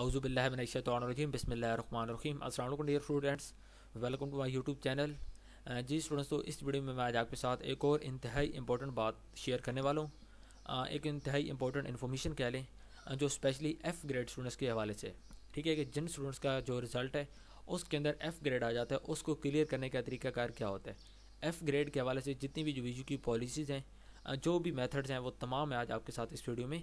अवज़ुबिल्लाशतरजीम बसमीम असल dear students welcome to my YouTube channel जी स्टूडेंट्स तो इस वीडियो में मैं आज आपके साथ एक और इंतहाई इंपॉर्टेंट बात शेयर करने वाला हूँ uh, एक इंतहाई इंपॉर्टेंट इन्फॉर्मेशन कह लें uh, जो स्पेशली एफ़ ग्रेड स्टूडेंट्स के हवाले से ठीक है कि जिन स्टूडेंट्स का जो रिज़ल्ट है उसके अंदर एफ़ ग्रेड आ जाता है उसको क्लियर करने का तरीकाकार क्या होता है एफ़ ग्रेड के हवाले से जितनी भी जो वी की पॉलिसीज़ हैं जो भी मेथड्स हैं वो तमाम मैं आज आपके साथ इस वीडियो में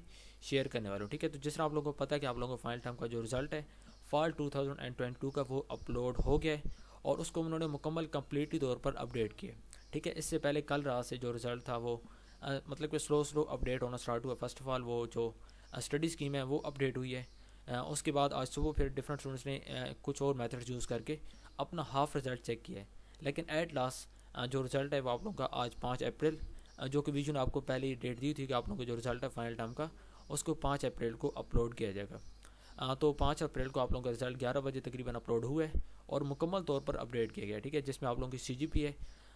शेयर करने वाला हूँ ठीक है तो जिस तरह आप लोगों को पता है कि आप लोगों को फाइनल टर्म का जो रिज़ल्ट है फॉल 2022 का वो अपलोड हो गया है और उसको उन्होंने मुकम्मल कम्प्लीटली तौर पर अपडेट किया ठीक है इससे पहले कल रात से जो रिज़ल्ट था वो आ, मतलब कि स्लो स्लो अपडेट होना स्टार्ट हुआ फर्स्ट ऑफ ऑल वो जो स्टडी स्कीम है वो अपडेट हुई है आ, उसके बाद आज सुबह फिर डिफरेंट स्टूडेंट्स ने आ, कुछ और मैथड यूज़ करके अपना हाफ रिज़ल्ट चेक किया है लेकिन एट लास्ट जो रिज़ल्ट है वो आप लोगों का आज पाँच अप्रैल जो कि विजन आपको पहले ही डेट दी थी कि आप लोगों का जो रिजल्ट है फाइनल टर्म का उसको पाँच अप्रैल को अपलोड किया जाएगा आ, तो पाँच अप्रैल को आप लोगों का रिजल्ट ग्यारह बजे तकरीबन अपलोड हुआ है और मुकम्मल तौर पर अपडेट किया गया ठीक है जिसमें आप लोगों की सी जी पी है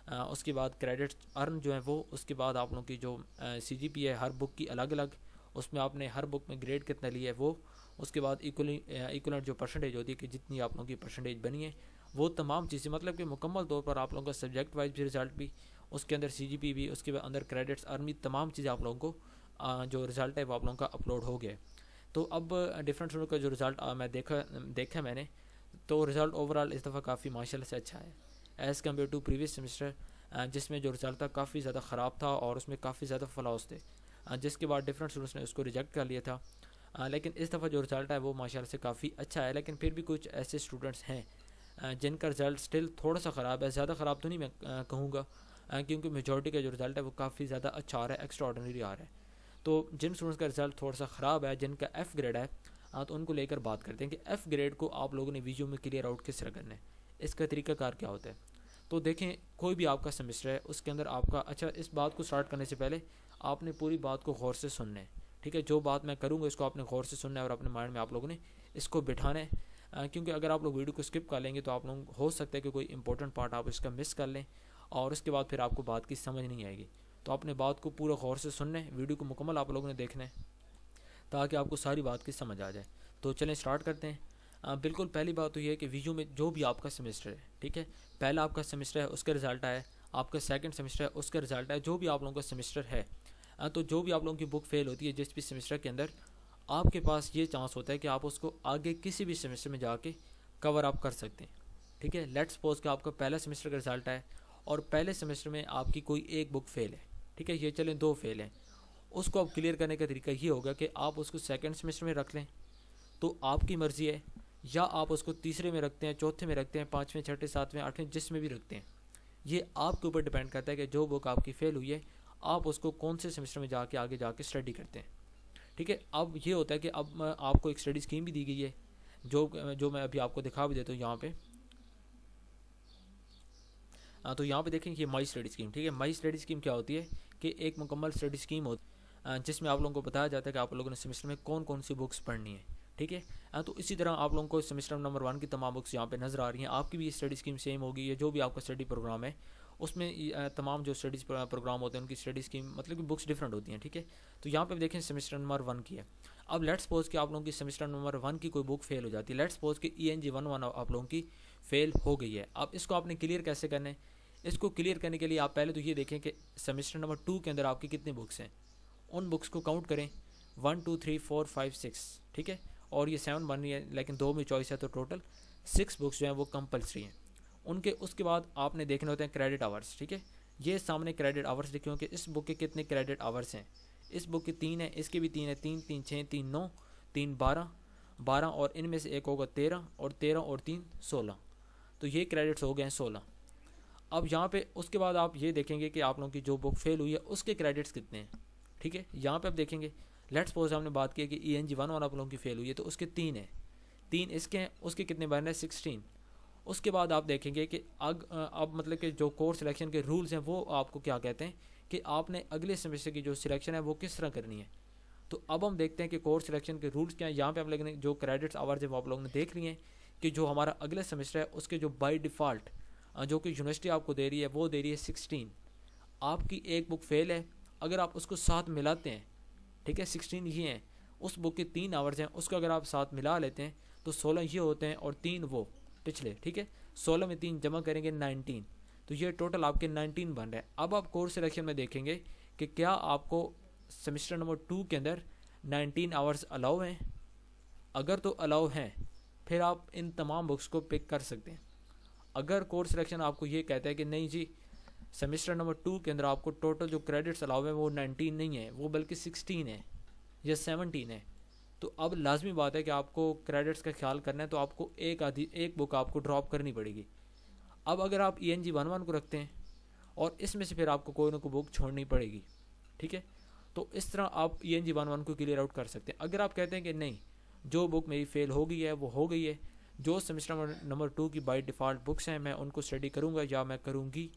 आ, उसके बाद क्रेडिट अर्न जो है वो उसके बाद आप लोगों की जो सी जी पी है हर बुक की अलग अलग उसमें आपने हर बुक में ग्रेड कितना लिया है वो उसके बाद इक्वल जो परसेंटेज होती है कि जितनी आप लोगों की परसेंटेज बनी है वो तमाम चीज़ें मतलब कि मुकम्मल तौर पर आप लोगों का सब्जेक्ट वाइज भी रिजल्ट भी उसके अंदर सी भी उसके अंदर क्रेडिट्स अर्मी तमाम चीज़ें आप लोगों को जो रिज़ल्ट है वो आप लोगों का अपलोड हो गया तो अब डिफरेंट स्टूडेंट का जो रिज़ल्ट मैं देखा देखा मैंने तो रिज़ल्ट ओवरऑल इस दफ़ा काफ़ी माशाल्लाह से अच्छा है as compare to previous semester जिसमें जो रिज़ल्ट था काफ़ी ज़्यादा ख़राब था और उसमें काफ़ी ज़्यादा फ्लॉज थे जिसके बाद डिफरेंट स्टूडेंट्स ने उसको रिजेक्ट कर लिया था लेकिन इस दफ़ा जो रिज़ल्ट है वो माशाल्लाह से काफ़ी अच्छा है लेकिन फिर भी कुछ ऐसे स्टूडेंट्स हैं जिनका रिज़ल्ट स्टिल थोड़ा सा ख़राब है ज़्यादा ख़राब तो नहीं मैं कहूँगा क्योंकि मेजोरिटी का जो रिज़ल्ट है वो काफ़ी ज़्यादा अच्छा आ रहा है एक्स्ट्रॉडनरी आ रहा है तो जिन स्टूडेंट्स का रिज़ल्ट थोड़ा सा ख़राब है जिनका एफ़ ग्रेड है तो उनको लेकर बात करते हैं कि एफ़ ग्रेड को आप लोगों ने वीजू में क्लियर आउट किस तरह करना है इसका तरीकाकार क्या होता है तो देखें कोई भी आपका सेमेस्टर है उसके अंदर आपका अच्छा इस बात को स्टार्ट करने से पहले आपने पूरी बात को गौर से सुनना है ठीक है जो बात मैं करूँगा इसको आपने गौर से सुनना है और अपने माइंड में आप लोगों ने इसको बिठाना है क्योंकि अगर आप लोग वीडियो को स्किप कर लेंगे तो आप लोग हो सकता है कि कोई इंपॉर्टेंट पार्ट आप इसका मिस कर लें और उसके बाद फिर आपको बात की समझ नहीं आएगी तो आपने बात को पूरा गौर से सुनने वीडियो को मुकम्मल आप लोगों ने देखना है ताकि आपको सारी बात की समझ आ जाए तो चलें स्टार्ट करते हैं आ, बिल्कुल पहली बात तो यह है कि वीजू में जो भी आपका सेमेस्टर है ठीक है पहला आपका सेमेस्टर है उसका रिजल्ट आया आपका सेकंड सेमेस्टर है उसका रिजल्ट आया जो भी आप लोगों का सेमेस्टर है आ, तो जो भी आप लोगों की बुक फेल होती है जिस भी सेमेस्टर के अंदर आपके पास ये चांस होता है कि आप उसको आगे किसी भी सेमेस्टर में जाके कवर अप कर सकते हैं ठीक है लेट्स सपोज कि आपका पहला सेमेस्टर का रिजल्ट आए और पहले सेमेस्टर में आपकी कोई एक बुक फेल है ठीक है ये चलें दो फेल हैं उसको आप क्लियर करने का तरीका ये होगा कि आप उसको सेकेंड सेमेस्टर में रख लें तो आपकी मर्ज़ी है या आप उसको तीसरे में रखते हैं चौथे में रखते हैं पाँचवें छठे सातवें आठवें जिसमें भी रखते हैं ये आपके ऊपर डिपेंड करता है कि जो बुक आपकी फ़ेल हुई है आप उसको कौन से सेमेस्टर में जाके आगे जाके स्टडी करते हैं ठीक है अब ये होता है कि अब आपको एक स्टडी स्कीम भी दी गई है जो जो मैं अभी आपको दिखा भी देता हूँ यहाँ पर तो यहाँ पे देखें कि माई स्टडी स्कीम ठीक है माई स्टडी स्कीम क्या होती है कि एक मुकम्मल स्टडी स्कीम होती है जिसमें आप लोगों को बताया जाता है कि आप लोगों ने सेमेस्टर में कौन कौन सी बुक्स पढ़नी है ठीक है तो इसी तरह आप लोगों को सेमेस्टर नंबर वन की तमाम बुक्स यहाँ पे नज़र आ रही हैं आपकी भी स्टडी स्कीम सेम होगी या जो भी आपका स्टडी प्रोग्राम है उसमें तमाम जो स्टडीज़ प्रोग्राम होते हैं उनकी स्टडी स्कीम मतलब कि बुक्स डिफरेंट होती हैं ठीक है तो यहाँ पे देखें सेमेस्टर नंबर वन की है अब लेट्स सपोज कि आप लोगों की सेमेस्टर नंबर वन की कोई बुक फेल हो जाती है लेट्स सपोज कि E N G one one आप लोगों की फेल हो गई है अब इसको आपने क्लियर कैसे करना है इसको क्लियर करने के लिए आप पहले तो ये देखें कि सेमेस्टर नंबर टू के अंदर आपकी कितनी बुक्स हैं उन बुक्स को काउंट करें one two three four five six ठीक है और ये सेवन बन रही है लेकिन दो में चॉइस है तो टोटल सिक्स बुक्स जो हैं वो कंपलसरी हैं उनके उसके बाद आपने देखने होते हैं क्रेडिट आवर्स ठीक है ये सामने क्रेडिट आवर्स लिखे होंगे इस बुक के कितने क्रेडिट आवर्स हैं इस बुक के तीन है इसके भी तीन है तीन तीन छः तीन नौ तीन बारह बारह और इनमें से एक होगा तेरह और तेरह और तीन सोलह तो ये क्रेडिट्स हो गए हैं सोलह अब यहाँ पे उसके बाद आप ये देखेंगे कि आप लोगों की जो बुक फेल हुई है उसके क्रेडिट्स कितने हैं ठीक है यहाँ पे आप देखेंगे लेट्स सपोज हमने बात की कि ई एन जी वन और आप लोगों की फेल हुई है तो उसके तीन हैं तीन इसके हैं उसके कितने बन रहे हैं उसके बाद आप देखेंगे कि अग अब मतलब कि जो कोर्स सिलेक्शन के रूल्स हैं वो आपको क्या कहते हैं कि आपने अगले सेमेस्टर की जो सिलेक्शन है वो किस तरह करनी है तो अब हम देखते हैं कि कोर्स सिलेक्शन के रूल्स क्या हैं यहाँ पे हम लोगों ने जो क्रेडिट्स आवर्स हैं वो आप लोगों ने देख लिए हैं कि जो हमारा अगले सेमेस्टर है उसके जो बाई डिफ़ाल्ट जो कि यूनिवर्सिटी आपको दे रही है वो दे रही है सिक्सटीन आपकी एक बुक फेल है अगर आप उसको साथ मिलाते हैं ठीक है सिक्सटीन ये हैं उस बुक के तीन आवर्स हैं उसको अगर आप साथ मिला लेते हैं तो सोलह ये होते हैं और तीन वो पिछले ठीक है सोलह में तीन जमा करेंगे नाइनटीन तो ये टोटल आपके नाइनटीन बन रहे हैं अब आप कोर्स सिलेक्शन में देखेंगे कि क्या आपको सेमिस्टर नंबर टू के अंदर नाइनटीन आवर्स अलाउ हैं अगर तो अलाउ हैं फिर आप इन तमाम बुक्स को पिक कर सकते हैं अगर कोर्स सिलेक्शन आपको ये कहता है कि नहीं जी सेमेस्टर नंबर टू के अंदर आपको टोटल जो क्रेडिट्स अलाउ हैं वो नाइनटीन नहीं है वो बल्कि सिक्सटीन है या सेवनटीन है तो अब लाजमी बात है कि आपको क्रेडिट्स का ख्याल करना है तो आपको एक आधी एक बुक आपको ड्रॉप करनी पड़ेगी अब अगर आप E N G one one को रखते हैं और इसमें से फिर आपको कोई ना कोई बुक छोड़नी पड़ेगी ठीक है तो इस तरह आप E N G one one को क्लियर आउट कर सकते हैं अगर आप कहते हैं कि नहीं जो बुक मेरी फेल हो गई है वो हो गई है जो सेमेस्टर नंबर टू की बाई डिफ़ॉल्ट बुक्स हैं मैं उनको स्टडी करूँगा या मैं करूँगी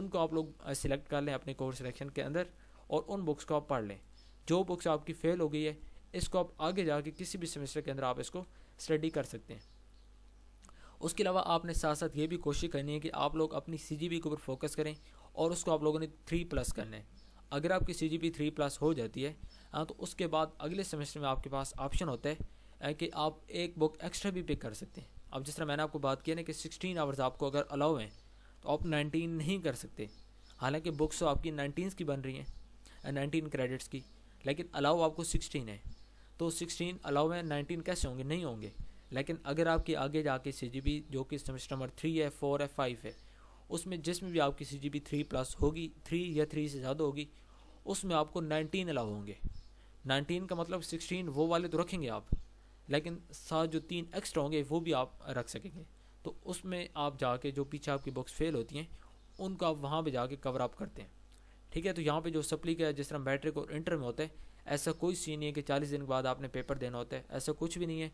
उनको आप लोग सिलेक्ट कर लें अपने कोर्स सिलेक्शन के अंदर और उन बुक्स को आप पढ़ लें जो बुक्स आपकी फ़ेल हो गई है इसको आप आगे जा कर किसी भी सेमेस्टर के अंदर आप इसको स्टडी कर सकते हैं उसके अलावा आपने साथ साथ ये भी कोशिश करनी है कि आप लोग अपनी सी जी के ऊपर फोकस करें और उसको आप लोगों ने थ्री प्लस करना है अगर आपकी C G B three plus हो जाती है हाँ तो उसके बाद अगले सेमेस्टर में आपके पास ऑप्शन होता है है कि आप एक बुक एक्स्ट्रा भी पिक कर सकते हैं अब जिस तरह मैंने आपको बात की ना कि सिक्सटीन आवर्स आपको अगर अलाउ हैं तो आप नाइनटीन नहीं कर सकते हालांकि बुक्स तो आपकी नाइनटीन की बन रही हैं नाइनटीन क्रेडिट्स की लेकिन अलाउ आपको सिक्सटीन है तो सिक्सटीन अलाउ है नाइनटीन कैसे होंगे नहीं होंगे लेकिन अगर आपकी आगे जाके सी जी बी जो कि सेमेस्टर नंबर थ्री है फोर है फाइव है उसमें जिसमें भी आपकी C G B three plus होगी थ्री या थ्री से ज़्यादा होगी उसमें आपको नाइनटीन अलाउ होंगे नाइनटीन का मतलब सिक्सटीन वो वाले तो रखेंगे आप लेकिन साथ जो तीन एक्स्ट्रा होंगे वो भी आप रख सकेंगे तो उसमें आप जाके जो पीछे आपकी बुक्स फेल होती हैं उनको आप वहाँ पर जाके कवर अप करते हैं ठीक है तो यहाँ पे जो सप्ली का जिस तरह मैट्रिक और इंटर में होता है ऐसा कोई सीन नहीं है कि चालीस दिन के बाद आपने पेपर देना होता है ऐसा कुछ भी नहीं है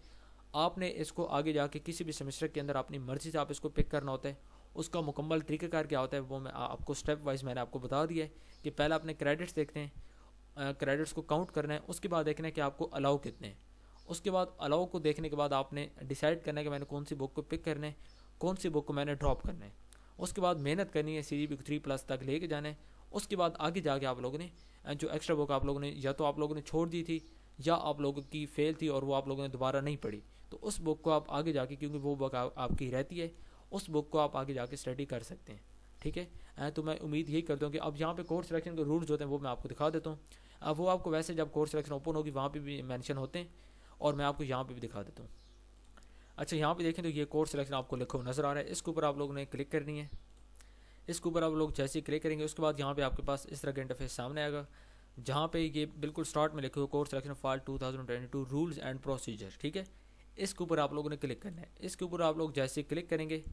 आपने इसको आगे जाके किसी भी सेमेस्टर के अंदर अपनी मर्ज़ी से आप इसको पिक करना होता है उसका मुकम्मल तरीक़ाकार क्या होता है वो मैं आपको स्टेप वाइज मैंने आपको बता दिया है कि पहले अपने क्रेडिट्स देखते हैं क्रेडिट्स को काउंट करना है उसके बाद देखना है कि आपको अलाउ कितने हैं उसके बाद अलाउ को देखने के बाद आपने डिसाइड करना है कि मैंने कौन सी बुक को पिक करना है कौन सी बुक को मैंने ड्रॉप करना है उसके बाद मेहनत करनी है C G B three plus तक लेके जाना है उसके बाद आगे जाके आप लोगों ने जो एक्स्ट्रा बुक आप लोगों ने या तो आप लोगों ने छोड़ दी थी या आप लोगों की फेल थी और वो आप लोगों ने दोबारा नहीं पढ़ी तो उस बुक को आप आगे जाके क्योंकि वो बुक आपकी रहती है उस बुक को आप आगे जाके स्टडी कर सकते हैं ठीक है तो मैं उम्मीद यही करता हूँ कि अब यहाँ पे कोर्स सिलेक्शन के रूल्स होते हैं वो मैं आपको दिखा देता हूँ अब वो आपको वैसे जब कोर्स सिलेक्शन ओपन होगी वहाँ पर भी मैंशन होते हैं और मैं आपको यहाँ पर भी दिखा देता हूँ अच्छा यहाँ पर देखें तो ये कोर्स सिलेक्शन आपको लिखा हुआ नज़र आ रहा है इसके ऊपर आप लोगों ने क्लिक करनी है इसके ऊपर आप लोग जैसे ही क्लिक करेंगे उसके बाद यहाँ पे आपके पास इस तरह के इंटरफेस सामने आएगा जहाँ पे ये बिल्कुल स्टार्ट में लिखे हुए course selection fall 2022 rules and procedure ठीक है इसके ऊपर आप लोगों ने क्लिक करना है इसके ऊपर आप लोग जैसे क्लिक करेंगे